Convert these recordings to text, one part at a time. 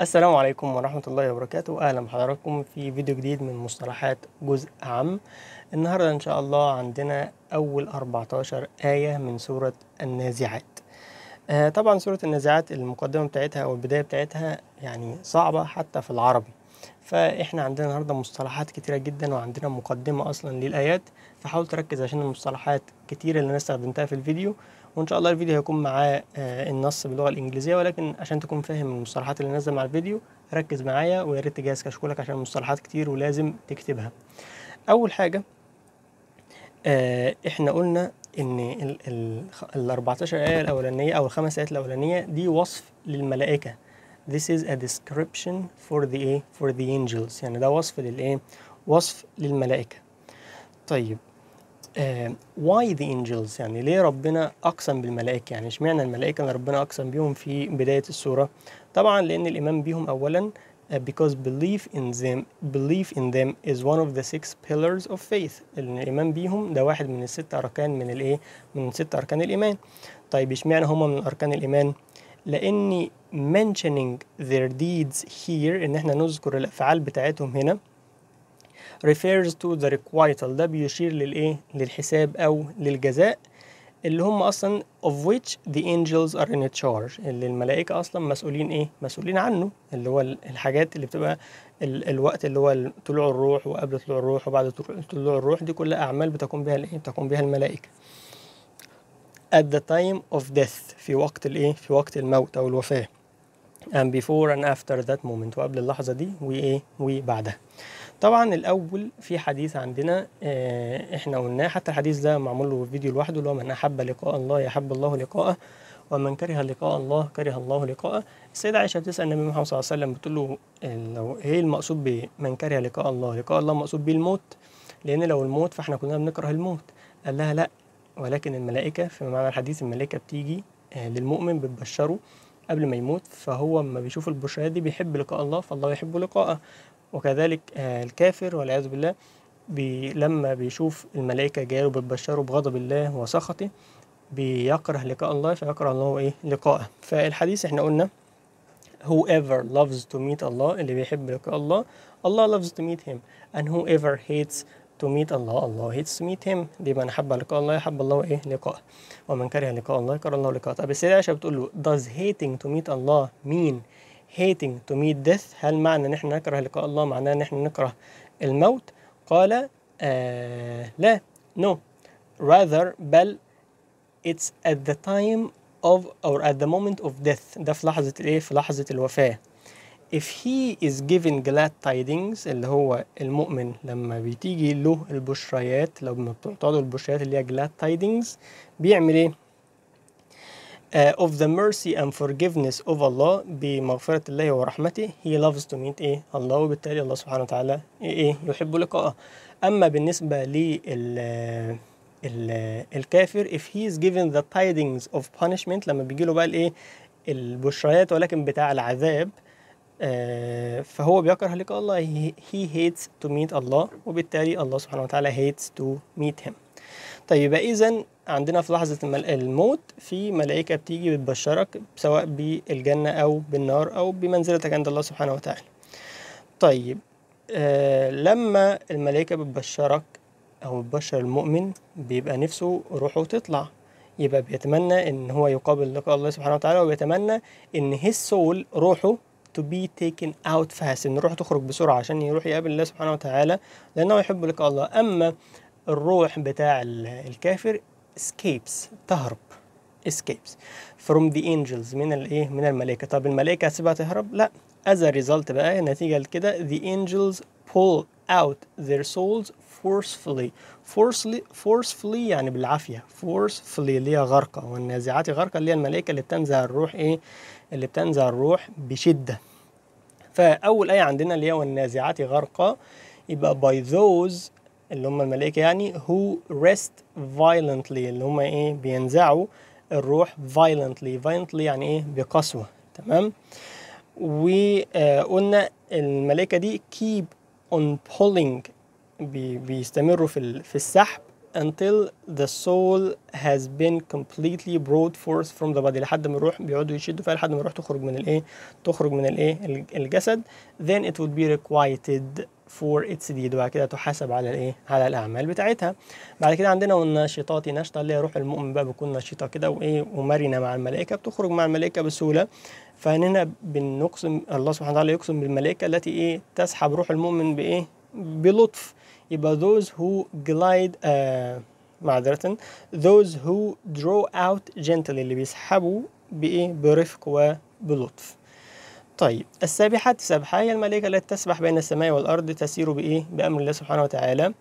السلام عليكم ورحمة الله وبركاته أهلا بحضراتكم في فيديو جديد من مصطلحات جزء عام النهاردة إن شاء الله عندنا أول 14 آية من سورة النازعات آه طبعا سورة النازعات المقدمة بتاعتها أو البداية بتاعتها يعني صعبة حتى في العربي فإحنا عندنا النهاردة مصطلحات كتيرة جدا وعندنا مقدمة أصلا للآيات فحاول تركز عشان المصطلحات كتيرة اللي أنا استخدمتها في الفيديو وان شاء الله الفيديو هيكون معاه آه، النص باللغه الانجليزيه ولكن عشان تكون فاهم المصطلحات اللي نازله مع الفيديو ركز معايا ويا ريت تجهز كشكولك عشان المصطلحات كتير ولازم تكتبها اول حاجه آه، احنا قلنا ان ال, 14 ايه الاولانيه او الخمس ايات الاولانيه دي وصف للملائكه This is a description for the for the angels يعني ده وصف للايه وصف للملائكه طيب واي ذا انجلز يعني ليه ربنا اقسم بالملائكه يعني اشمعنى الملائكه اللي ربنا اقسم بيهم في بدايه السوره طبعا لان الايمان بيهم اولا uh, because belief in them belief in them is one of the six pillars of faith الايمان بيهم ده واحد من الست اركان من الايه من ست اركان الايمان طيب اشمعنى هما من اركان الايمان لاني mentioning their deeds here ان احنا نذكر الافعال بتاعتهم هنا refers to the requital ده بيشير للايه للحساب او للجزاء اللي هم اصلا of which the angels are in charge اللي الملائكه اصلا مسؤولين ايه مسؤولين عنه اللي هو الحاجات اللي بتبقى ال الوقت اللي هو طلوع الروح وقبل طلوع الروح وبعد طلوع الروح دي كلها اعمال بتقوم بها الايه بتقوم بها الملائكه at the time of death في وقت الايه في وقت الموت او الوفاه and before and after that moment وقبل اللحظه دي وايه وبعدها طبعا الاول في حديث عندنا آه، احنا قلناه حتى الحديث ده معمول له فيديو لوحده اللي هو من احب لقاء الله يحب الله لقاءه ومن كره لقاء الله كره الله لقاءه السيدة عائشة بتسأل النبي محمد صلى الله عليه وسلم بتقول له لو ايه المقصود بمن كره لقاء الله لقاء الله مقصود بيه الموت لان لو الموت فاحنا كلنا بنكره الموت قال لها لا ولكن الملائكة في معنى الحديث الملائكة بتيجي آه، للمؤمن بتبشره قبل ما يموت فهو لما بيشوف البشرية دي بيحب لقاء الله فالله يحب لقاءه وكذلك آه، الكافر والعياذ بالله بي لما بيشوف الملائكة جايه وبتبشره بغضب الله وسخطه بيكره لقاء الله فيكره الله ايه لقاءه فالحديث احنا قلنا whoever loves to meet Allah اللي بيحب لقاء الله Allah loves to meet him and whoever hates to meet Allah Allah hates to meet him دي من حب لقاء الله يحب الله ايه لقاءه ومن كره لقاء الله كره الله لقاءه طب السيدة عائشة بتقول له does hating to meet Allah mean hating to meet death هل معنى ان احنا نكره لقاء الله معناه ان احنا نكره الموت قال آه لا no rather بل it's at the time of or at the moment of death ده في لحظة الايه في لحظة الوفاة if he is given glad tidings اللي هو المؤمن لما بتيجي له البشريات لما بتعطى له البشريات اللي هي glad tidings بيعمل ايه uh, of the mercy and forgiveness of Allah بمغفرة الله ورحمته he loves to meet إيه الله وبالتالي الله سبحانه وتعالى إيه؟, إيه يحب لقاءه أما بالنسبة لل الكافر if he is given the tidings of punishment لما بيجي له بقى الايه البشريات ولكن بتاع العذاب آه فهو بيكره لقاء الله he hates to meet الله وبالتالي الله سبحانه وتعالى hates to meet him طيب إذا عندنا في لحظة الموت في ملائكة بتيجي بتبشرك سواء بالجنة أو بالنار أو بمنزلتك عند الله سبحانه وتعالى طيب آه لما الملائكة بتبشرك أو بتبشر المؤمن بيبقى نفسه روحه تطلع يبقى بيتمنى إن هو يقابل لقاء الله سبحانه وتعالى وبيتمنى إن his soul روحه to be taken out fast إن روحه تخرج بسرعة عشان يروح يقابل الله سبحانه وتعالى لأنه يحب لقاء الله أما الروح بتاع الكافر escapes تهرب escapes from the angels من الايه من الملائكه طب الملائكه هتسيبها تهرب لا as a result بقى نتيجه لكده the angels pull out their souls forcefully forcefully forcefully يعني بالعافيه forcefully اللي هي غرقه والنازعات غرقه اللي هي الملائكه اللي بتنزع الروح ايه اللي بتنزع الروح بشده فاول ايه عندنا اللي هي والنازعات غرقه يبقى by those اللي هم الملائكة يعني who rest violently اللي هم ايه بينزعوا الروح violently violently يعني ايه بقسوة تمام وقلنا الملائكة دي keep on pulling بيستمروا في السحب until the soul has been completely brought forth from the body لحد ما الروح بيقعدوا يشدوا فيها لحد ما الروح تخرج من الايه تخرج من الايه الجسد then it would be requited for its deed وبعد كده تحاسب على الايه على الاعمال بتاعتها بعد كده عندنا والناشطات نشطه اللي هي روح المؤمن بقى بتكون نشيطه كده وايه ومرنه مع الملائكه بتخرج مع الملائكه بسهوله فهنا بنقسم الله سبحانه وتعالى يقسم بالملائكه التي ايه تسحب روح المؤمن بايه بلطف يبقى those who glide uh, معذرة those who draw out gently اللي بيسحبوا بإيه برفق وبلطف طيب السابحات السابحة هي الملائكة التي تسبح بين السماء والأرض تسير بإيه بأمر الله سبحانه وتعالى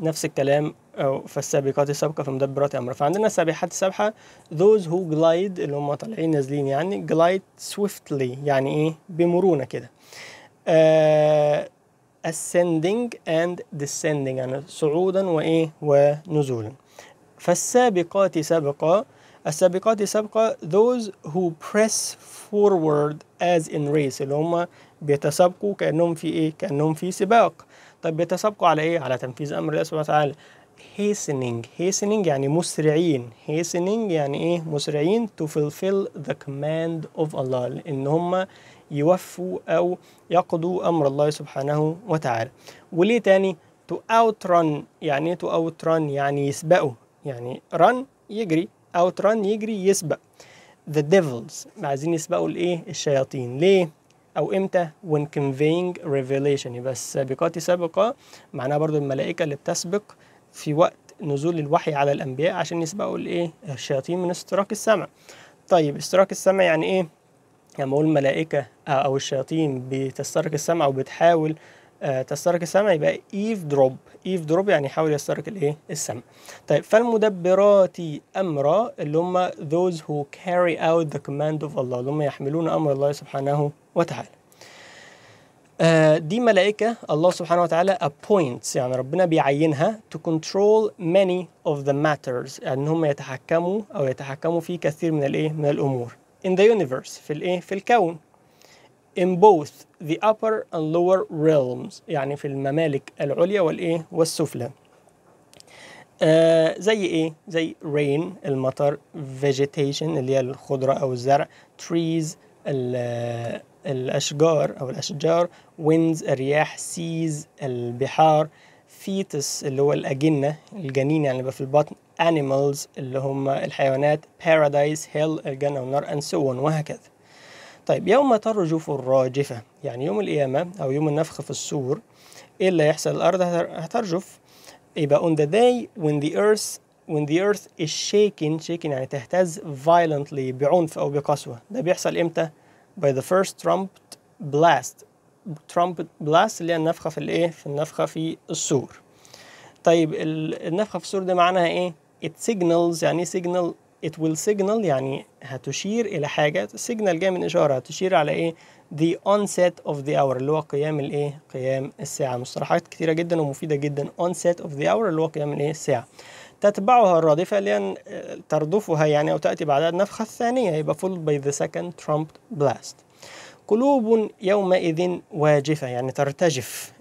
نفس الكلام أو فالسابقات في مدبرات أمر فعندنا السابحات السابحة those who glide اللي هم طالعين نازلين يعني glide swiftly يعني إيه بمرونة كده آه ascending and descending يعني صعودا وإيه ونزولا فالسابقات سبقا السابقات سبقا those who press forward as in race اللي هم بيتسابقوا كأنهم في إيه كأنهم في سباق طب بيتسابقوا على إيه على تنفيذ أمر الله سبحانه وتعالى hastening hastening يعني مسرعين hastening يعني إيه مسرعين to fulfill the command of Allah إن هم يوفوا أو يقضوا أمر الله سبحانه وتعالى وليه تاني تو اوت ران يعني ايه تو اوت ران يعني يسبقوا يعني ران يجري اوت ران يجري يسبق the devils عايزين يسبقوا الايه الشياطين ليه او امتى when conveying revelation يبقى السابقات سابقه معناها برضو الملائكه اللي بتسبق في وقت نزول الوحي على الانبياء عشان يسبقوا الايه الشياطين من استراك السمع طيب استراك السمع يعني ايه لما اقول الملائكه او الشياطين بتسترق السمع وبتحاول آه، تسترق السمع يبقى ايف دروب ايف دروب يعني يحاول يسترق الايه السمع طيب فالمدبرات امرا اللي هم those who carry out the command of Allah اللي هم يحملون امر الله سبحانه وتعالى آه، دي ملائكة الله سبحانه وتعالى appoints يعني ربنا بيعينها to control many of the matters يعني هم يتحكموا أو يتحكموا في كثير من الإيه من الأمور in the universe في الايه في الكون in both the upper and lower realms يعني في الممالك العليا والايه والسفلى آه زي ايه زي rain المطر vegetation اللي هي الخضره او الزرع trees الاشجار او الاشجار winds الرياح seas البحار fetus اللي هو الاجنه الجنين يعني اللي في البطن animals اللي هم الحيوانات paradise hell الجنة والنار and so on وهكذا طيب يوم ترجف الراجفة يعني يوم القيامة أو يوم النفخ في السور إيه اللي هيحصل الأرض هترجف يبقى on the day when the earth when the earth is shaken shaken يعني تهتز violently بعنف أو بقسوة ده بيحصل إمتى؟ by the first trumpet blast trumpet blast اللي هي النفخة في الإيه؟ في النفخة في السور طيب النفخة في السور ده معناها إيه؟ it signals يعني signal it will signal يعني هتشير إلى حاجة signal جاي من إشارة هتشير على إيه the onset of the hour اللي هو قيام الإيه قيام الساعة مصطلحات كتيرة جدا ومفيدة جدا onset of the hour اللي هو قيام الإيه الساعة تتبعها الرادفة لأن تردفها يعني أو تأتي بعدها النفخة الثانية يبقى followed by the second trumpet blast قلوب يومئذ واجفة يعني ترتجف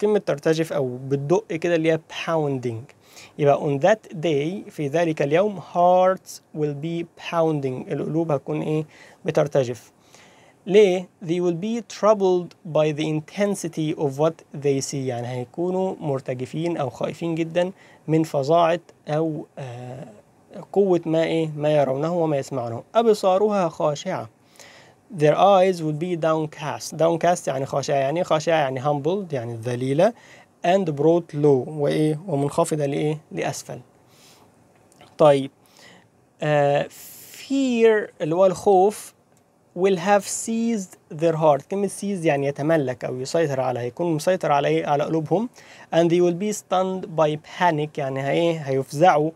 كلمة ترتجف أو بتدق كده اللي هي pounding يبقى on that day في ذلك اليوم hearts will be pounding القلوب هتكون إيه بترتجف ليه؟ they will be troubled by the intensity of what they see يعني هيكونوا مرتجفين أو خائفين جدا من فظاعة أو آه قوة ما إيه ما يرونه وما يسمعونه أبصارها خاشعة their eyes would be downcast downcast يعني خاشعة يعني إيه خاشعة يعني humbled يعني ذليلة and brought low وإيه ومنخفضة لإيه لأسفل طيب uh, fear اللي هو الخوف will have seized their heart كلمة seized يعني يتملك أو يسيطر على يكون مسيطر على إيه على قلوبهم and they will be stunned by panic يعني هي إيه؟ هيفزعوا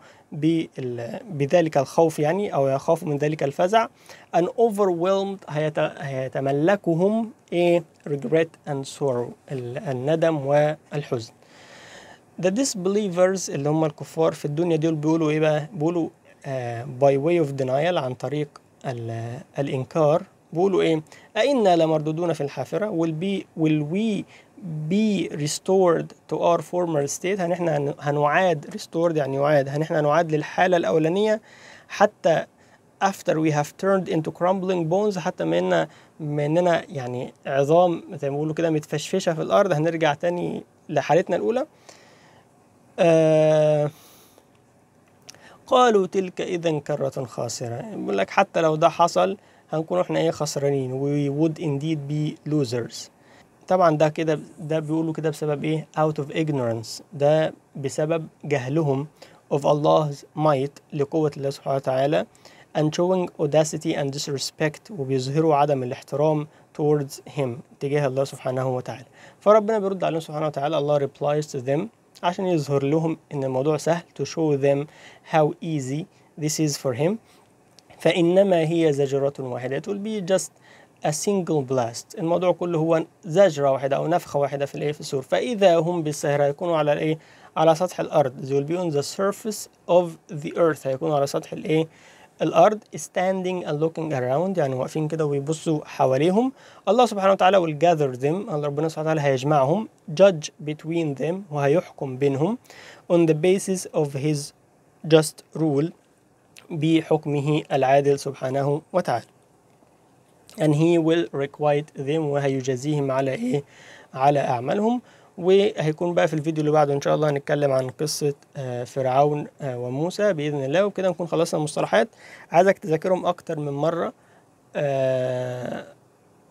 بذلك الخوف يعني أو يخاف من ذلك الفزع ان overwhelmed هيتملكهم إيه regret and sorrow الندم والحزن the disbelievers اللي هم الكفار في الدنيا دول بيقولوا إيه بقى بيقولوا آه by way of denial عن طريق الإنكار بيقولوا إيه أئنا لمردودون في الحافرة will be will we be restored to our former state هنحنا احنا هنعاد restored يعني يعاد هنحنا احنا هنعاد للحالة الأولانية حتى after we have turned into crumbling bones حتى ما ما إننا يعني عظام زي ما بيقولوا كده متفشفشة في الأرض هنرجع تاني لحالتنا الأولى آه قالوا تلك إذا كرة خاسرة بيقول لك حتى لو ده حصل هنكون احنا ايه خسرانين we would indeed be losers طبعا ده كده ده بيقولوا كده بسبب ايه out of ignorance ده بسبب جهلهم of Allah's might لقوة الله سبحانه وتعالى and showing audacity and disrespect وبيظهروا عدم الاحترام towards him تجاه الله سبحانه وتعالى فربنا بيرد عليهم سبحانه وتعالى الله replies to them عشان يظهر لهم ان الموضوع سهل to show them how easy this is for him فإنما هي زجرة واحدة it will be just a single blast الموضوع كله هو زجرة واحدة أو نفخة واحدة في الإيه في السور فإذا هم بالسهرة يكونوا على الإيه على سطح الأرض they will be on the surface of the earth هيكونوا على سطح الإيه الأرض standing and looking around يعني واقفين كده ويبصوا حواليهم الله سبحانه وتعالى will gather them ربنا سبحانه وتعالى هيجمعهم judge between them وهيحكم بينهم on the basis of his just rule بحكمه العادل سبحانه وتعالى and he will requite them وهيجازيهم على ايه على اعمالهم وهيكون بقى في الفيديو اللي بعده ان شاء الله هنتكلم عن قصه آه، فرعون آه، وموسى باذن الله وكده نكون خلصنا المصطلحات عايزك تذاكرهم اكتر من مره آه،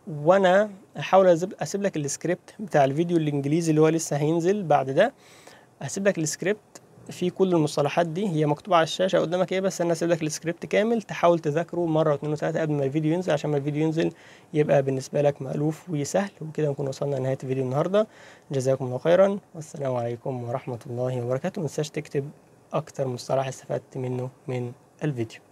وانا هحاول اسيب لك السكريبت بتاع الفيديو الانجليزي اللي هو لسه هينزل بعد ده هسيب لك السكريبت في كل المصطلحات دي هي مكتوبه على الشاشه قدامك ايه بس انا هسيب لك السكريبت كامل تحاول تذاكره مره واثنين وثلاثه قبل ما الفيديو ينزل عشان ما الفيديو ينزل يبقى بالنسبه لك مألوف وسهل وكده نكون وصلنا لنهايه الفيديو النهارده جزاكم الله خيرا والسلام عليكم ورحمه الله وبركاته ما تنساش تكتب اكتر مصطلح استفدت منه من الفيديو